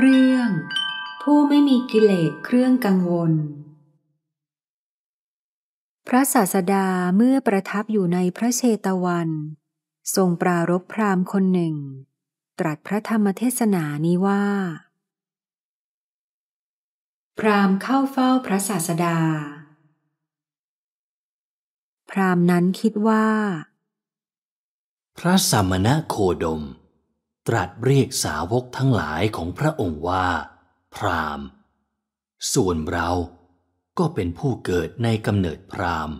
เรื่อง ผู้ไม่มีกิเลสเครื่องกังวล พระศาสดาเมื่อประทับอยู่ในพระเชตวันทรงปรารบพรามคนหนึ่ง ตรัสพระธรรมเทศนานี้ว่า พรามเข้าเฝ้าพระศาสดา พรามนั้นคิดว่า พระสัมมณโคดมตรัสเรียกสาวกทั้งหลายของพระองค์ว่า พรามส่วนเราก็เป็นผู้เกิดในกำเนิดพราม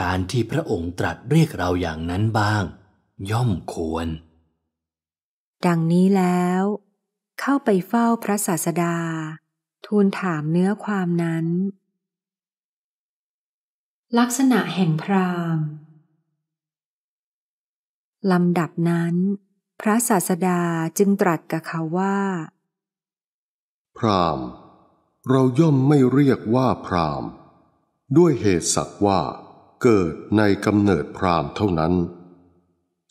การที่พระองค์ตรัสเรียกเราอย่างนั้นบ้าง ย่อมควร ดังนี้แล้ว เข้าไปเฝ้าพระศาสดา ทูลถามเนื้อความนั้น ลักษณะแห่งพรามลำดับนั้นพระศาสดาจึงตรัสกับเขาว่า พรามเราย่อมไม่เรียกว่าพรามด้วยเหตุสักว่า เกิดในกำเนิดพรามเท่านั้น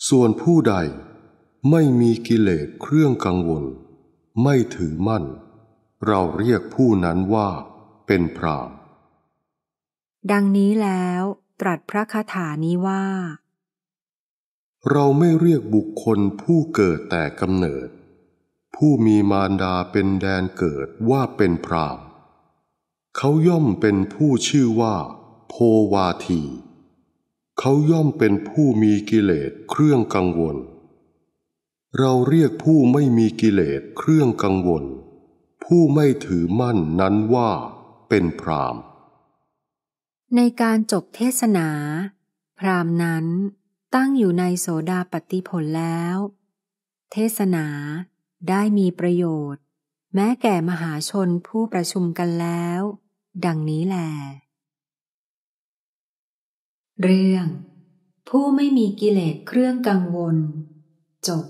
ส่วนผู้ใดไม่มีกิเลสเครื่องกังวล ไม่ถือมั่นเราเรียกผู้นั้นว่าเป็นพรามดังนี้แล้วตรัสพระคาถานี้ว่าเราไม่เรียกบุคคลผู้เกิดแต่กำเนิด ผู้มีมารดาเป็นแดนเกิดว่าเป็นพรามเขาย่อมเป็นผู้ชื่อว่าโพวาที เขาย่อมเป็นผู้มีกิเลสเครื่องกังวล เราเรียกผู้ไม่มีกิเลสเครื่องกังวล ผู้ไม่ถือมั่นนั้นว่าเป็นพรามในการจบเทศนา พรามนั้นตั้งอยู่ในโสดาปฏิผลแล้ว เทศนาได้มีประโยชน์ แม้แก่มหาชนผู้ประชุมกันแล้ว ดังนี้แหลเรื่อง ผู้ไม่มีกิเลสเครื่องกังวล จบ